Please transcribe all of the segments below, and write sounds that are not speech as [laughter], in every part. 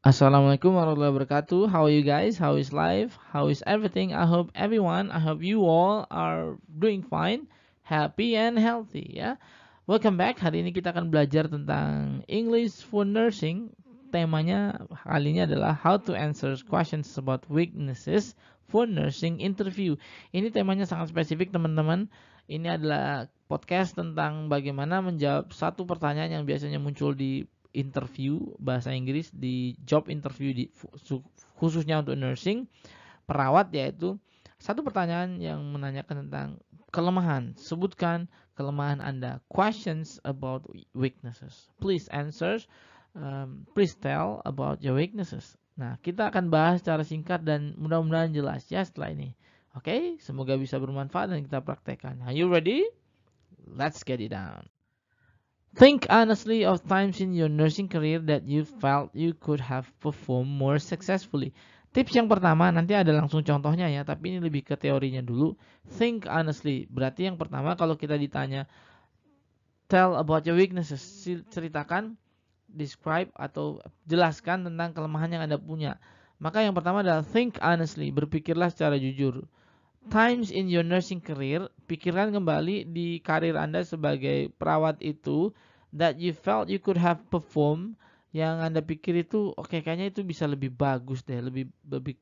Assalamualaikum warahmatullahi wabarakatuh. How are you guys? How is life? How is everything? I hope everyone, I hope you all are doing fine, happy and healthy ya. Welcome back. Hari ini kita akan belajar tentang English for nursing. Temanya kali ini adalah how to answer questions about weaknesses for nursing interview. Ini temanya sangat spesifik teman-teman. Ini adalah podcast tentang bagaimana menjawab satu pertanyaan yang biasanya muncul di interview bahasa Inggris di job interview di khususnya untuk nursing perawat yaitu satu pertanyaan yang menanyakan tentang kelemahan. Sebutkan kelemahan Anda. Questions about weaknesses. Please answer. Um, please tell about your weaknesses. Nah, kita akan bahas secara singkat dan mudah-mudahan jelas ya setelah ini. Oke, okay? semoga bisa bermanfaat dan kita praktekkan. Are you ready? Let's get it down. Think honestly of times in your nursing career that you felt you could have performed more successfully. Tips yang pertama nanti ada langsung contohnya ya, tapi ini lebih ke teorinya dulu. Think honestly, berarti yang pertama kalau kita ditanya tell about your weaknesses, ceritakan, describe atau jelaskan tentang kelemahan yang Anda punya. Maka yang pertama adalah think honestly, berpikirlah secara jujur times in your nursing career, pikirkan kembali di karir Anda sebagai perawat itu that you felt you could have performed yang Anda pikir itu oke okay, kayaknya itu bisa lebih bagus deh, lebih lebih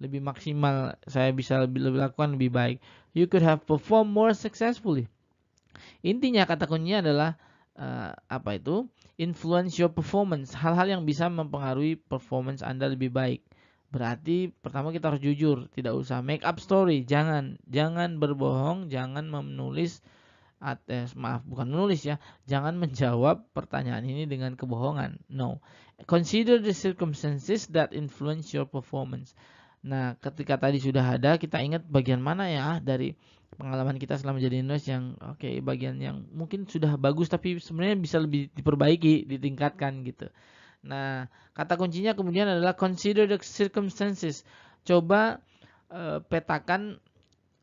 lebih maksimal saya bisa lebih, lebih lakukan lebih baik. You could have performed more successfully. Intinya kata kuncinya adalah uh, apa itu? Influence your performance, hal-hal yang bisa mempengaruhi performance Anda lebih baik. Berarti pertama kita harus jujur, tidak usah make up story, jangan jangan berbohong, jangan menulis atas maaf bukan menulis ya, jangan menjawab pertanyaan ini dengan kebohongan. No. Consider the circumstances that influence your performance. Nah, ketika tadi sudah ada, kita ingat bagian mana ya dari pengalaman kita selama jadi nurse yang oke okay, bagian yang mungkin sudah bagus tapi sebenarnya bisa lebih diperbaiki, ditingkatkan gitu. Nah, kata kuncinya kemudian adalah consider the circumstances. Coba e, petakan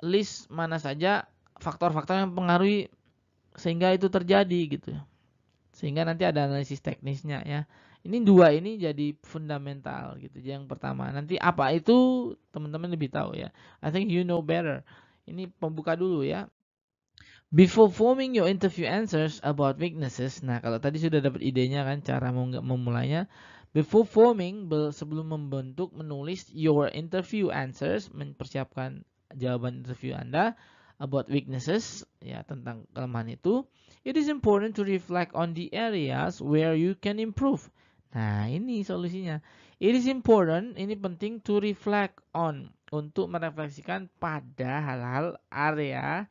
list mana saja faktor-faktor yang mempengaruhi sehingga itu terjadi gitu. Sehingga nanti ada analisis teknisnya ya. Ini dua ini jadi fundamental gitu. Yang pertama, nanti apa itu teman-teman lebih tahu ya. I think you know better. Ini pembuka dulu ya. Before forming your interview answers about weaknesses, nah kalau tadi sudah dapat idenya kan cara mau nggak memulainya. Before forming, sebelum membentuk, menulis your interview answers, mempersiapkan jawaban interview Anda about weaknesses, ya tentang kelemahan itu. It is important to reflect on the areas where you can improve. Nah ini solusinya. It is important, ini penting to reflect on, untuk merefleksikan pada hal-hal area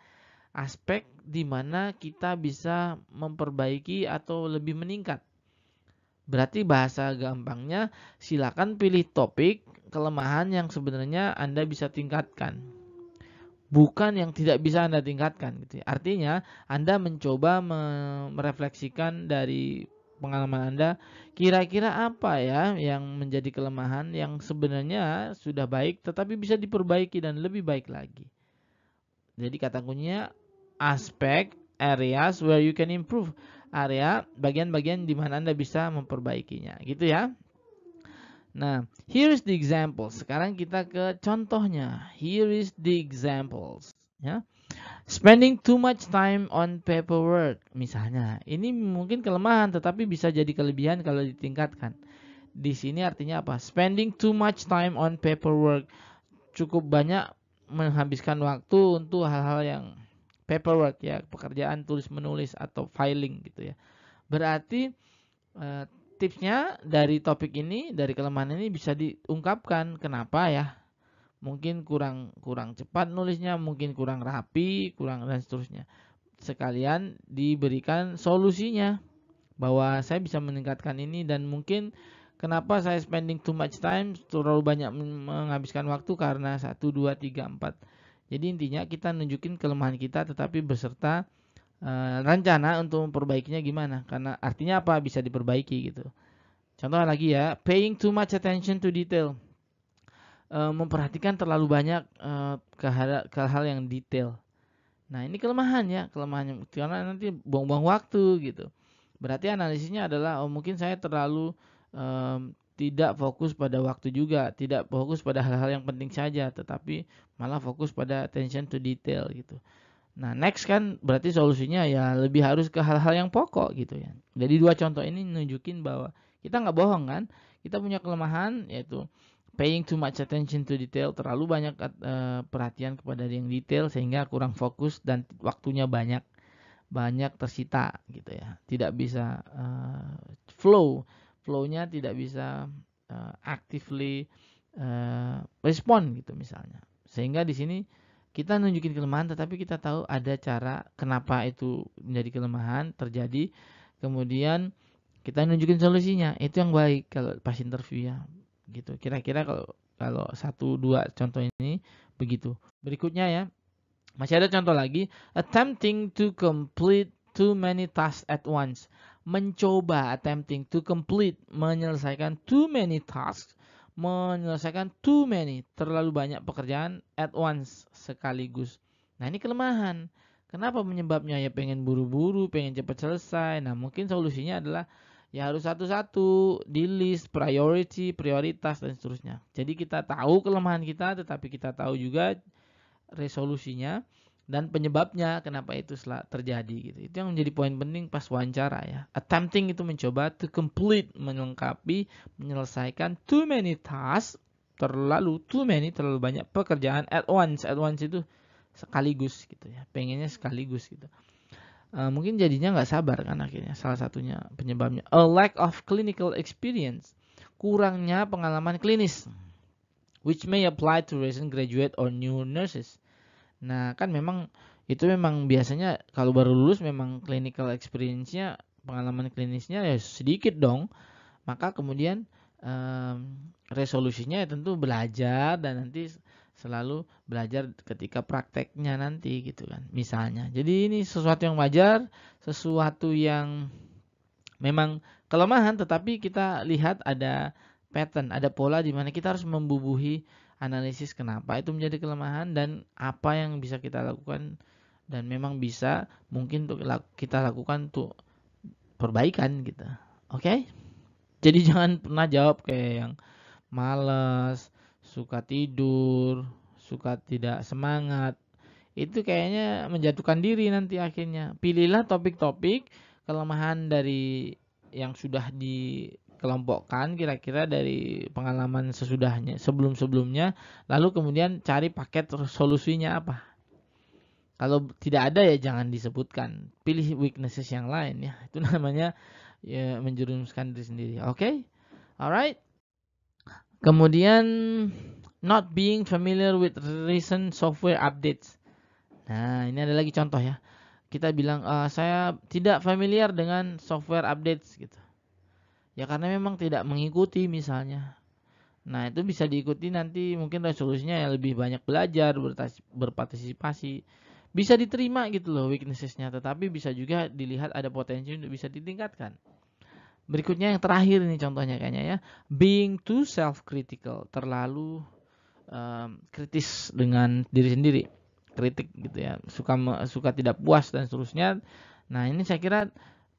aspek di mana kita bisa memperbaiki atau lebih meningkat. Berarti bahasa gampangnya silakan pilih topik kelemahan yang sebenarnya Anda bisa tingkatkan. Bukan yang tidak bisa Anda tingkatkan gitu. Ya. Artinya Anda mencoba merefleksikan dari pengalaman Anda kira-kira apa ya yang menjadi kelemahan yang sebenarnya sudah baik tetapi bisa diperbaiki dan lebih baik lagi. Jadi kata kuncinya Aspek, areas where you can improve area bagian-bagian di mana Anda bisa memperbaikinya gitu ya. Nah, here is the example. Sekarang kita ke contohnya. Here is the examples ya. Spending too much time on paperwork misalnya. Ini mungkin kelemahan tetapi bisa jadi kelebihan kalau ditingkatkan. Di sini artinya apa? Spending too much time on paperwork. Cukup banyak menghabiskan waktu untuk hal-hal yang paperwork ya pekerjaan tulis menulis atau filing gitu ya berarti eh, tipsnya dari topik ini dari kelemahan ini bisa diungkapkan kenapa ya mungkin kurang kurang cepat nulisnya mungkin kurang rapi kurang dan seterusnya sekalian diberikan solusinya bahwa saya bisa meningkatkan ini dan mungkin kenapa saya spending too much time terlalu banyak menghabiskan waktu karena satu dua tiga empat jadi intinya kita nunjukin kelemahan kita tetapi beserta e, rencana untuk memperbaikinya gimana. Karena artinya apa? Bisa diperbaiki gitu. Contoh lagi ya, paying too much attention to detail. E, memperhatikan terlalu banyak e, ke, hal, ke hal yang detail. Nah ini kelemahan ya, kelemahannya karena nanti buang-buang waktu gitu. Berarti analisisnya adalah oh mungkin saya terlalu E, tidak fokus pada waktu juga, tidak fokus pada hal-hal yang penting saja, tetapi malah fokus pada attention to detail gitu. Nah, next kan berarti solusinya ya lebih harus ke hal-hal yang pokok gitu ya. Jadi dua contoh ini nunjukin bahwa kita nggak bohong kan, kita punya kelemahan yaitu paying too much attention to detail, terlalu banyak uh, perhatian kepada yang detail sehingga kurang fokus dan waktunya banyak banyak tersita gitu ya, tidak bisa uh, flow flow-nya tidak bisa uh, actively uh, respon gitu misalnya. Sehingga di sini kita nunjukin kelemahan tetapi kita tahu ada cara kenapa itu menjadi kelemahan terjadi. Kemudian kita nunjukin solusinya. Itu yang baik kalau pas interview ya. Gitu. Kira-kira kalau kalau satu dua contoh ini begitu. Berikutnya ya. Masih ada contoh lagi, attempting to complete too many tasks at once mencoba attempting to complete menyelesaikan too many tasks menyelesaikan too many terlalu banyak pekerjaan at once sekaligus nah ini kelemahan kenapa penyebabnya ya pengen buru-buru pengen cepat selesai nah mungkin solusinya adalah ya harus satu-satu di list priority prioritas dan seterusnya jadi kita tahu kelemahan kita tetapi kita tahu juga resolusinya dan penyebabnya kenapa itu terjadi gitu. Itu yang menjadi poin penting pas wawancara ya. Attempting itu mencoba to complete melengkapi, menyelesaikan too many tasks, terlalu too many terlalu banyak pekerjaan at once. At once itu sekaligus gitu ya. Pengennya sekaligus gitu. Uh, mungkin jadinya nggak sabar kan akhirnya salah satunya penyebabnya a lack of clinical experience kurangnya pengalaman klinis which may apply to recent graduate or new nurses Nah, kan memang itu memang biasanya kalau baru lulus memang clinical experience-nya, pengalaman klinisnya ya sedikit dong. Maka kemudian um, resolusinya ya tentu belajar dan nanti selalu belajar ketika prakteknya nanti gitu kan. Misalnya. Jadi ini sesuatu yang wajar, sesuatu yang memang kelemahan tetapi kita lihat ada pattern, ada pola di mana kita harus membubuhi analisis kenapa itu menjadi kelemahan dan apa yang bisa kita lakukan dan memang bisa mungkin untuk kita lakukan untuk perbaikan gitu. Oke? Okay? Jadi [laughs] jangan pernah jawab kayak yang malas, suka tidur, suka tidak semangat. Itu kayaknya menjatuhkan diri nanti akhirnya. Pilihlah topik-topik kelemahan dari yang sudah di kelompokkan kira-kira dari pengalaman sesudahnya sebelum-sebelumnya lalu kemudian cari paket solusinya apa kalau tidak ada ya jangan disebutkan pilih weaknesses yang lain ya itu [laughs] namanya ya, menjerumuskan diri sendiri oke okay? alright kemudian not being familiar with recent software updates nah ini ada lagi contoh ya kita bilang uh, saya tidak familiar dengan software updates gitu ya karena memang tidak mengikuti misalnya nah itu bisa diikuti nanti mungkin resolusinya ya lebih banyak belajar berpartisipasi bisa diterima gitu loh weaknessesnya tetapi bisa juga dilihat ada potensi untuk bisa ditingkatkan berikutnya yang terakhir ini contohnya kayaknya ya being too self critical terlalu um, kritis dengan diri sendiri kritik gitu ya suka suka tidak puas dan seterusnya nah ini saya kira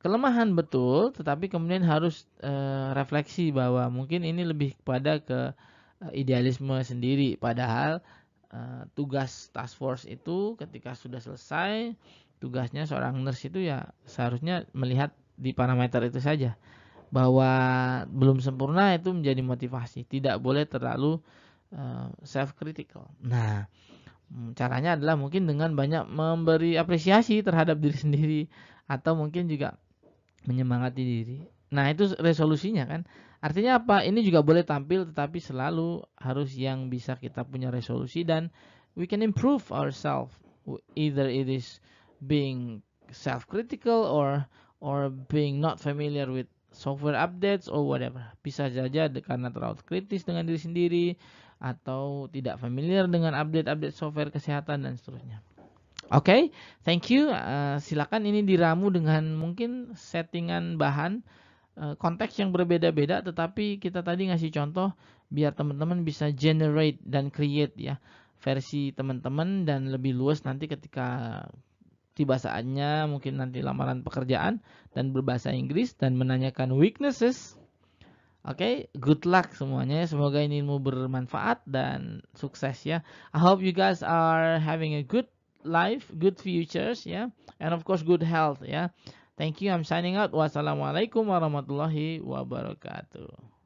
kelemahan betul, tetapi kemudian harus e, refleksi bahwa mungkin ini lebih kepada ke eh, idealisme sendiri. Padahal e, tugas task force itu ketika sudah selesai, tugasnya seorang nurse itu ya seharusnya melihat di parameter itu saja bahwa belum sempurna itu menjadi motivasi. Tidak boleh terlalu e, self critical. Nah, hmm, caranya adalah mungkin dengan banyak memberi apresiasi terhadap diri [laughs] sendiri atau mungkin juga menyemangati diri. Nah, itu resolusinya kan. Artinya apa? Ini juga boleh tampil tetapi selalu harus yang bisa kita punya resolusi dan we can improve ourselves. Either it is being self-critical or or being not familiar with software updates or whatever. Bisa saja karena terlalu kritis dengan diri sendiri atau tidak familiar dengan update-update software kesehatan dan seterusnya. Oke, okay, thank you. Uh, silakan ini diramu dengan mungkin settingan bahan uh, konteks yang berbeda-beda, tetapi kita tadi ngasih contoh biar teman-teman bisa generate dan create ya versi teman-teman dan lebih luas nanti ketika tiba saatnya mungkin nanti lamaran pekerjaan dan berbahasa Inggris dan menanyakan weaknesses. Oke, okay, good luck semuanya. Semoga ini ilmu bermanfaat dan sukses ya. I hope you guys are having a good life, good futures, ya, yeah? and of course good health, ya. Yeah? Thank you. I'm signing out. Wassalamualaikum warahmatullahi wabarakatuh.